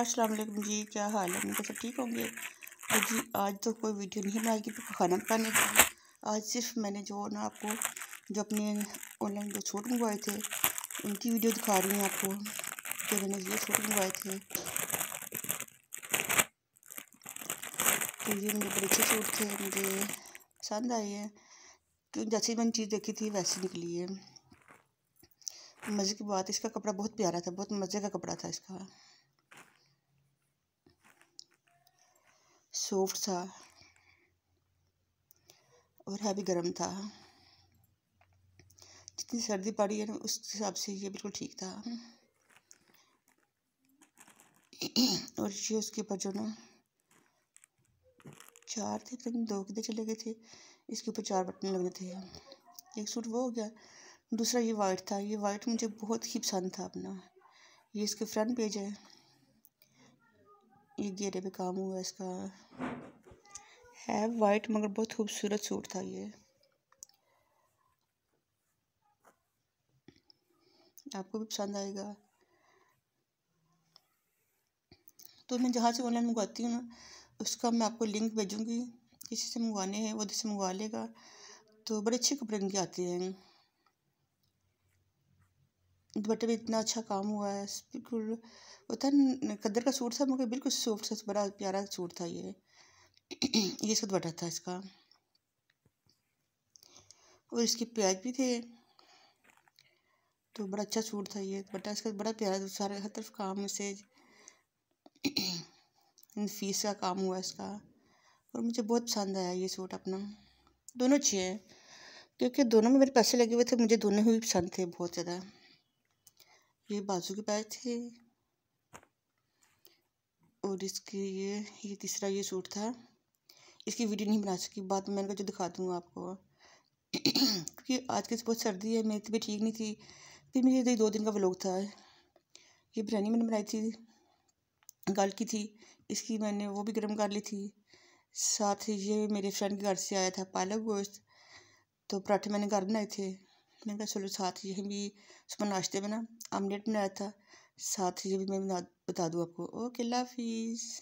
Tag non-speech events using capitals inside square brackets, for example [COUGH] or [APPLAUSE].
अस्सलाम वालेकुम जी क्या हाल है मेरे सब ठीक होंगे तो जी आज तो कोई वीडियो नहीं बनाई तो खाना पकाने लिए आज सिर्फ मैंने जो ना आपको जो अपने ऑनलाइन जो छूट मंगवाए थे उनकी वीडियो दिखा रही हूँ आपको जो मैंने ये छूट मंगवाए थे तो ये मेरे बड़े अच्छे छोट थे मुझे पसंद आए हैं क्योंकि जैसी मैंने चीज़ देखी थी वैसी निकली है मज़े की बात इसका कपड़ा बहुत प्यारा था बहुत मज़े का कपड़ा था इसका सॉफ्ट था और है भी गर्म था जितनी सर्दी पड़ी है ना उस हिसाब से ये बिल्कुल ठीक था और ये उसके ऊपर जो ना चार थे तक दो गदे चले गए थे इसके ऊपर चार बटन लगे थे एक सूट वो हो गया दूसरा ये वाइट था ये वाइट मुझे बहुत ही पसंद था अपना ये इसके फ्रंट पेज है ये घेरे पे काम हुआ इसका है वाइट मगर बहुत खूबसूरत सूट था ये आपको भी पसंद आएगा तो मैं जहाँ से ऑनलाइन मंगवाती हूँ ना उसका मैं आपको लिंक भेजूँगी किसी से मंगवाने हैं वो जिससे मंगवा लेगा तो बड़े अच्छे कपड़े उनके आते हैं दुपट्टे भी इतना अच्छा काम हुआ है बिल्कुल वो था कदर का सूट था मगर बिल्कुल सॉफ्ट सा बड़ा प्यारा सूट था ये [CLEARS THROAT] ये इसका दुपट्टा था इसका और इसके प्याज भी थे तो बड़ा अच्छा सूट था ये दुपट्टा इसका बड़ा प्यारा सारे हर तरफ काम से [CLEARS THROAT] फीस का काम हुआ इसका और मुझे बहुत पसंद आया ये सूट अपना दोनों अच्छे हैं क्योंकि दोनों में मेरे पैसे लगे हुए थे मुझे दोनों ही पसंद थे बहुत ज़्यादा ये बाजू के बैग थे और इसकी ये ये तीसरा ये सूट था इसकी वीडियो नहीं बना सकी बाद में मैंने कहा जो दिखा दूँगा आपको [CLEARS THROAT] क्योंकि आज की बहुत सर्दी है मेरी तबीयत ठीक नहीं थी फिर मेरे दो दिन का व्लॉग था ये बिरयानी मैंने बनाई थी गाल की थी इसकी मैंने वो भी गर्म कर ली थी साथ ही ये मेरे फ्रेंड के घर से आया था पालक गोश्त तो पराठे मैंने घर बनाए थे मैंने कहा चलो साथ ही भी सुबह नाश्ते में ना आमलेट बनाया था साथ ही भी मैं बना बता दूँ आपको ओके लाफिज